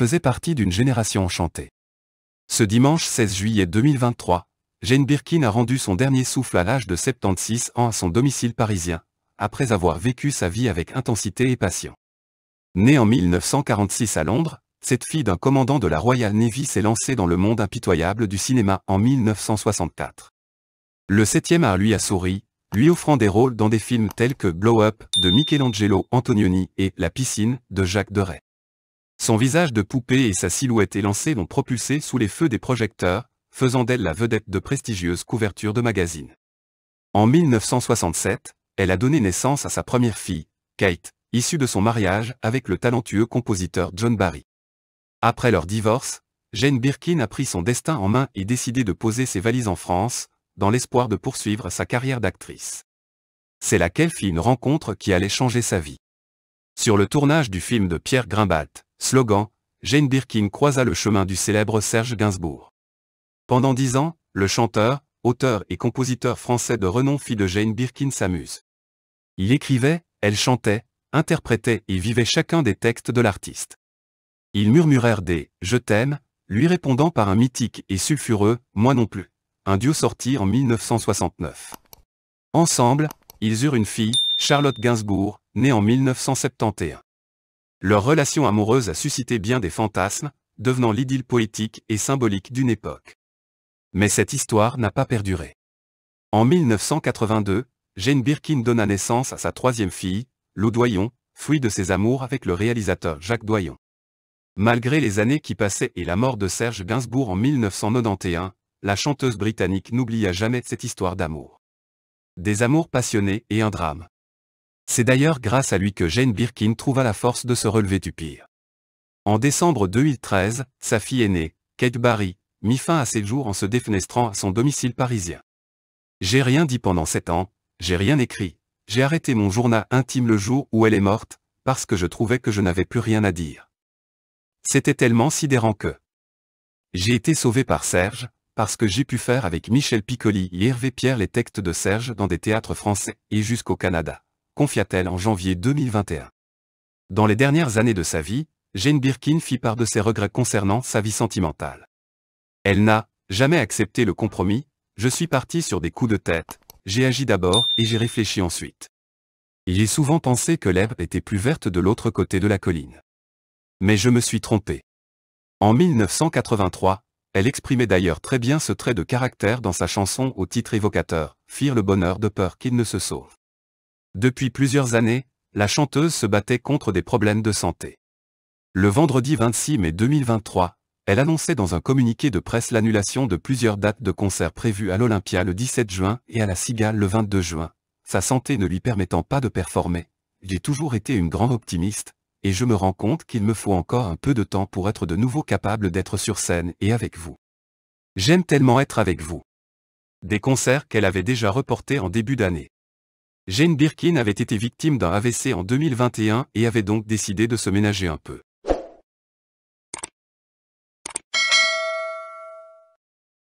faisait partie d'une génération enchantée. Ce dimanche 16 juillet 2023, Jane Birkin a rendu son dernier souffle à l'âge de 76 ans à son domicile parisien, après avoir vécu sa vie avec intensité et passion. Née en 1946 à Londres, cette fille d'un commandant de la Royal Navy s'est lancée dans le monde impitoyable du cinéma en 1964. Le septième e art lui a souri, lui offrant des rôles dans des films tels que Blow Up de Michelangelo Antonioni et La Piscine de Jacques Deray. Son visage de poupée et sa silhouette élancée l'ont propulsée sous les feux des projecteurs, faisant d'elle la vedette de prestigieuses couvertures de magazines. En 1967, elle a donné naissance à sa première fille, Kate, issue de son mariage avec le talentueux compositeur John Barry. Après leur divorce, Jane Birkin a pris son destin en main et décidé de poser ses valises en France, dans l'espoir de poursuivre sa carrière d'actrice. C'est laquelle fit une rencontre qui allait changer sa vie. Sur le tournage du film de Pierre Grimbalt, Slogan, Jane Birkin croisa le chemin du célèbre Serge Gainsbourg. Pendant dix ans, le chanteur, auteur et compositeur français de renom fit de Jane Birkin sa muse. Il écrivait, elle chantait, interprétait et vivait chacun des textes de l'artiste. Ils murmurèrent des « Je t'aime », lui répondant par un mythique et sulfureux « Moi non plus », un duo sorti en 1969. Ensemble, ils eurent une fille, Charlotte Gainsbourg, née en 1971. Leur relation amoureuse a suscité bien des fantasmes, devenant l'idylle poétique et symbolique d'une époque. Mais cette histoire n'a pas perduré. En 1982, Jane Birkin donna naissance à sa troisième fille, Lou Doyon, fruit de ses amours avec le réalisateur Jacques Doyon. Malgré les années qui passaient et la mort de Serge Gainsbourg en 1991, la chanteuse britannique n'oublia jamais cette histoire d'amour. Des amours passionnés et un drame. C'est d'ailleurs grâce à lui que Jane Birkin trouva la force de se relever du pire. En décembre 2013, sa fille aînée, Kate Barry, mit fin à ses jours en se défenestrant à son domicile parisien. J'ai rien dit pendant sept ans, j'ai rien écrit, j'ai arrêté mon journal intime le jour où elle est morte, parce que je trouvais que je n'avais plus rien à dire. C'était tellement sidérant que... J'ai été sauvé par Serge, parce que j'ai pu faire avec Michel Piccoli et Hervé Pierre les textes de Serge dans des théâtres français et jusqu'au Canada confia-t-elle en janvier 2021. Dans les dernières années de sa vie, Jane Birkin fit part de ses regrets concernant sa vie sentimentale. Elle n'a jamais accepté le compromis, je suis partie sur des coups de tête, j'ai agi d'abord et j'ai réfléchi ensuite. Il est souvent pensé que l'herbe était plus verte de l'autre côté de la colline. Mais je me suis trompée. En 1983, elle exprimait d'ailleurs très bien ce trait de caractère dans sa chanson au titre évocateur, Fire le bonheur de peur qu'il ne se sauve. Depuis plusieurs années, la chanteuse se battait contre des problèmes de santé. Le vendredi 26 mai 2023, elle annonçait dans un communiqué de presse l'annulation de plusieurs dates de concerts prévues à l'Olympia le 17 juin et à la Cigale le 22 juin, sa santé ne lui permettant pas de performer. J'ai toujours été une grande optimiste, et je me rends compte qu'il me faut encore un peu de temps pour être de nouveau capable d'être sur scène et avec vous. J'aime tellement être avec vous. Des concerts qu'elle avait déjà reportés en début d'année. Jane Birkin avait été victime d'un AVC en 2021 et avait donc décidé de se ménager un peu.